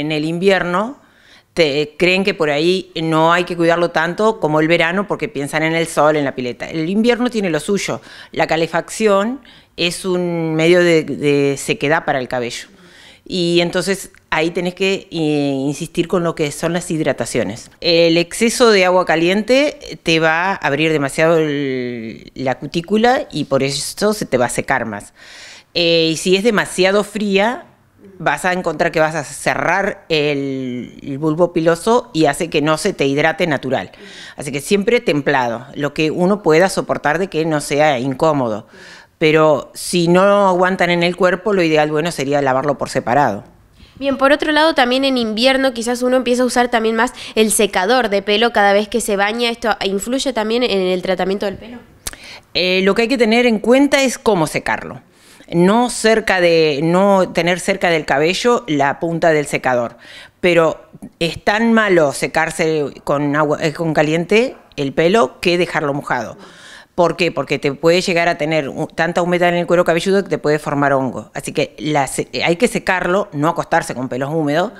en el invierno te, eh, creen que por ahí no hay que cuidarlo tanto como el verano porque piensan en el sol, en la pileta. El invierno tiene lo suyo. La calefacción es un medio de, sequedad para el cabello. Y entonces ahí tenés que eh, insistir con lo que son las hidrataciones. El exceso de agua caliente te va a abrir demasiado la cutícula y por eso se te va a secar más. Eh, y si es demasiado fría, vas a encontrar que vas a cerrar el, bulbo piloso y hace que no se te hidrate natural. Así que siempre templado, lo que uno pueda soportar de que no sea incómodo. Pero si no aguantan en el cuerpo, lo ideal bueno sería lavarlo por separado. Bien, por otro lado, también en invierno quizás uno empieza a usar también más el secador de pelo cada vez que se baña. ¿Esto influye también en el tratamiento del pelo? Eh, lo que hay que tener en cuenta es cómo secarlo no cerca de, no tener cerca del cabello la punta del secador. Pero es tan malo secarse con agua, eh, con caliente el pelo que dejarlo mojado. ¿Por qué? Porque te puede llegar a tener tanta humedad en el cuero cabelludo que te puede formar hongo. Así que eh, hay que secarlo, no acostarse con pelos húmedos,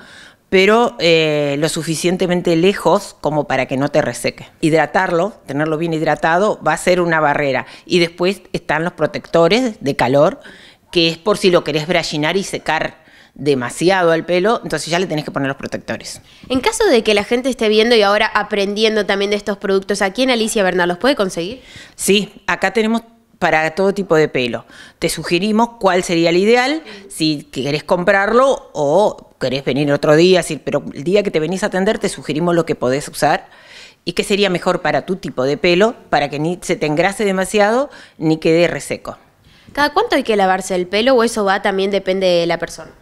pero eh, lo suficientemente lejos como para que no te reseque. Hidratarlo, tenerlo bien hidratado, va a ser una barrera. Y después están los protectores de calor, que es por si lo querés brallinar y secar demasiado el pelo, entonces ya le tenés que poner los protectores. En caso de que la gente esté viendo y ahora aprendiendo también de estos productos, aquí en Alicia Bernal los puede conseguir? Sí, acá tenemos para todo tipo de pelo. Te sugerimos cuál sería el ideal, si querés comprarlo o querés venir otro día, pero el día que te venís a atender te sugerimos lo que podés usar y qué sería mejor para tu tipo de pelo para que ni se te engrase demasiado ni quede reseco. ¿Cada cuánto hay que lavarse el pelo o eso va también depende de la persona?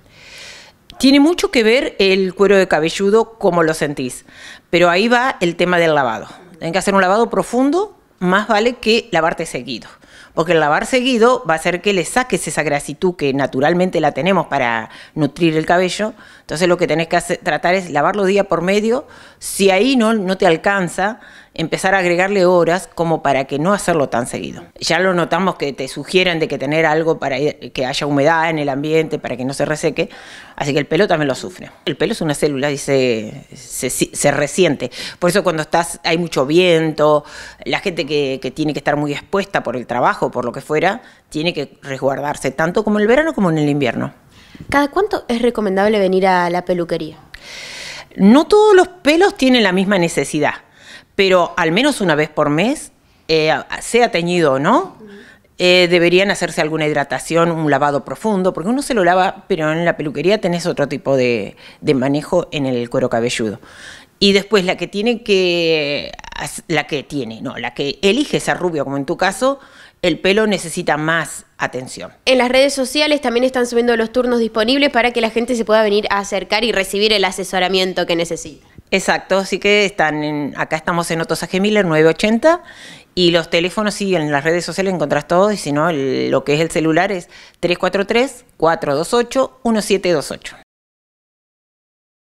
Tiene mucho que ver el cuero de cabelludo, como lo sentís, pero ahí va el tema del lavado. Tenés que hacer un lavado profundo, más vale que lavarte seguido porque el lavar seguido va a hacer que le saques esa grasitud que naturalmente la tenemos para nutrir el cabello. Entonces lo que tenés que tratar es lavarlo día por medio. Si ahí no, no te alcanza, empezar a agregarle horas como para que no hacerlo tan seguido. Ya lo notamos que te sugieren de que tener algo para que haya humedad en el ambiente, para que no se reseque, así que el pelo también lo sufre. El pelo es una célula y se, se, resiente. Por eso cuando estás, hay mucho viento, la gente que tiene que estar muy expuesta por el trabajo, por lo que fuera, tiene que resguardarse tanto como en el verano como en el invierno. ¿Cada cuánto es recomendable venir a la peluquería? No todos los pelos tienen la misma necesidad, pero al menos una vez por mes, eh, sea teñido o no, eh, deberían hacerse alguna hidratación, un lavado profundo, porque uno se lo lava, pero en la peluquería tenés otro tipo de manejo en el cuero cabelludo. Y después la que tiene que, la que tiene, no, la que elige esa rubio, como en tu caso, el pelo necesita más atención. En las redes sociales también están subiendo los turnos disponibles para que la gente se pueda venir a acercar y recibir el asesoramiento que necesita. Exacto, así que están en, acá estamos en Otto Miller 980 y los teléfonos siguen en las redes sociales encontrás todo y si no, lo que es el celular es 343 428 1728.